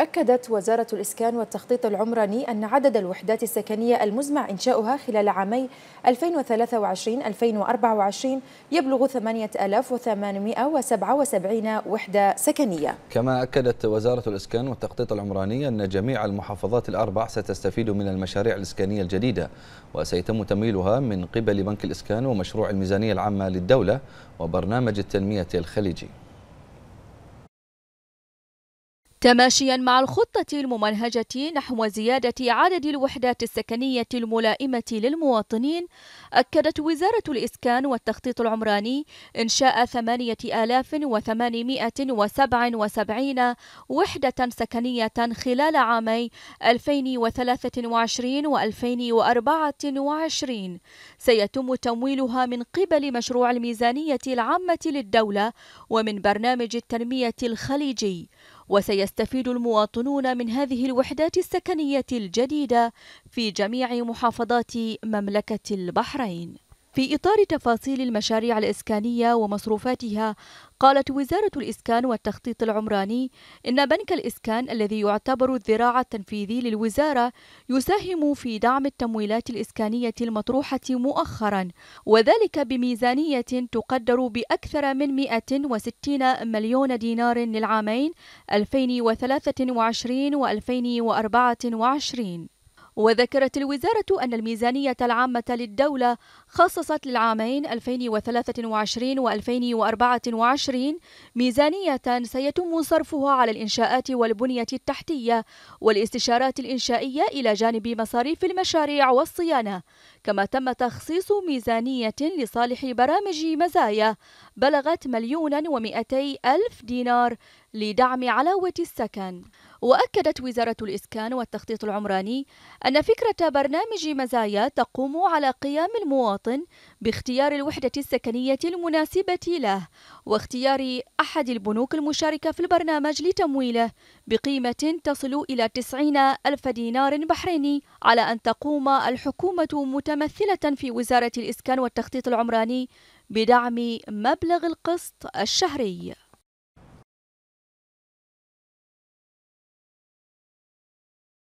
أكدت وزارة الإسكان والتخطيط العمراني أن عدد الوحدات السكنية المزمع إنشاؤها خلال عامي 2023-2024 يبلغ 8877 وحدة سكنية كما أكدت وزارة الإسكان والتخطيط العمراني أن جميع المحافظات الأربع ستستفيد من المشاريع الإسكانية الجديدة وسيتم تمويلها من قبل بنك الإسكان ومشروع الميزانية العامة للدولة وبرنامج التنمية الخليجي تماشيا مع الخطة الممنهجة نحو زيادة عدد الوحدات السكنية الملائمة للمواطنين أكدت وزارة الإسكان والتخطيط العمراني إنشاء 8877 وحدة سكنية خلال عامي 2023 و 2024 سيتم تمويلها من قبل مشروع الميزانية العامة للدولة ومن برنامج التنمية الخليجي وسيستفيد المواطنون من هذه الوحدات السكنية الجديدة في جميع محافظات مملكة البحرين في إطار تفاصيل المشاريع الإسكانية ومصروفاتها قالت وزارة الإسكان والتخطيط العمراني إن بنك الإسكان الذي يعتبر الذراع التنفيذي للوزارة يساهم في دعم التمويلات الإسكانية المطروحة مؤخرا وذلك بميزانية تقدر بأكثر من 160 مليون دينار للعامين 2023 و 2024 وذكرت الوزارة أن الميزانية العامة للدولة خصصت للعامين 2023 و 2024 ميزانية سيتم صرفها على الإنشاءات والبنية التحتية والاستشارات الإنشائية إلى جانب مصاريف المشاريع والصيانة كما تم تخصيص ميزانية لصالح برامج مزايا بلغت مليونا ومئتي ألف دينار لدعم علاوة السكن وأكدت وزارة الإسكان والتخطيط العمراني أن فكرة برنامج مزايا تقوم على قيام المواطن باختيار الوحدة السكنية المناسبة له واختيار أحد البنوك المشاركة في البرنامج لتمويله بقيمة تصل إلى 90 ألف دينار بحريني على أن تقوم الحكومة متمكنة متمثلة في وزارة الإسكان والتخطيط العمراني بدعم مبلغ القسط الشهري